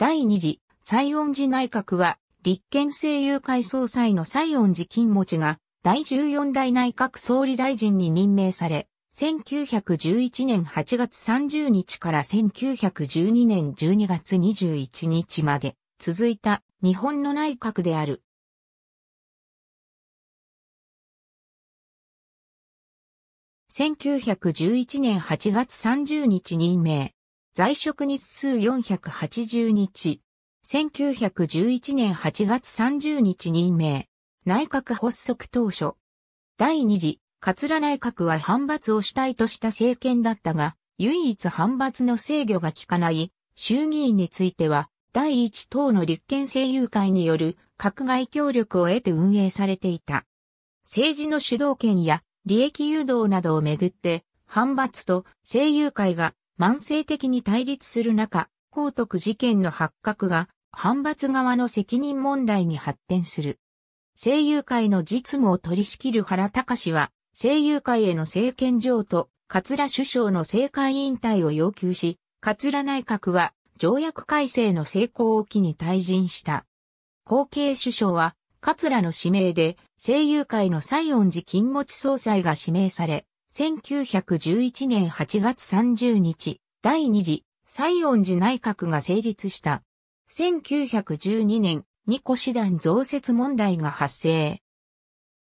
第二次、西恩寺内閣は、立憲政友会総裁の西恩寺金持ちが、第14代内閣総理大臣に任命され、1911年8月30日から1912年12月21日まで続いた日本の内閣である。1911年8月30日任命、在職日数480日。1911年8月30日任命。内閣発足当初。第二次、桂内閣は反発を主体とした政権だったが、唯一反発の制御が効かない衆議院については、第一党の立憲政友会による閣外協力を得て運営されていた。政治の主導権や利益誘導などをめぐって、反発と政友会が慢性的に対立する中、高徳事件の発覚が、反発側の責任問題に発展する。声優会の実務を取り仕切る原隆は、声優会への政権上と、桂首相の政界引退を要求し、桂内閣は条約改正の成功を機に退陣した。後継首相は、桂の指名で、声優会の西恩寺金持総裁が指名され、1911年8月30日、第2次西恩寺内閣が成立した。1912年、二個師団増設問題が発生。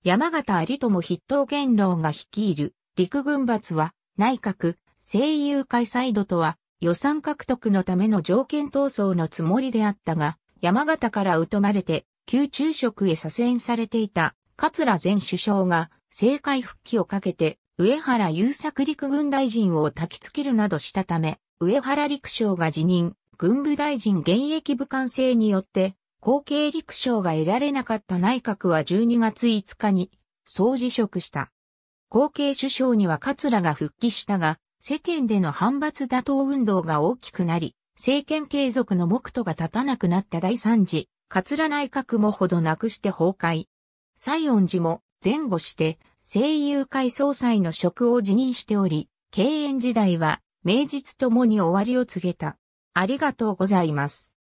山形有友筆頭元老が率いる陸軍閥は内閣、声友会サイドとは予算獲得のための条件闘争のつもりであったが、山形から疎まれて旧中職へ左遷されていた桂前首相が政界復帰をかけて上原優作陸軍大臣を焚きつけるなどしたため、上原陸将が辞任、軍部大臣現役武官制によって、後継陸将が得られなかった内閣は12月5日に、総辞職した。後継首相には桂が復帰したが、世間での反発打倒運動が大きくなり、政権継続の目途が立たなくなった第三次、桂内閣もほどなくして崩壊。西恩寺も前後して声優会総裁の職を辞任しており、敬遠時代は名実ともに終わりを告げた。ありがとうございます。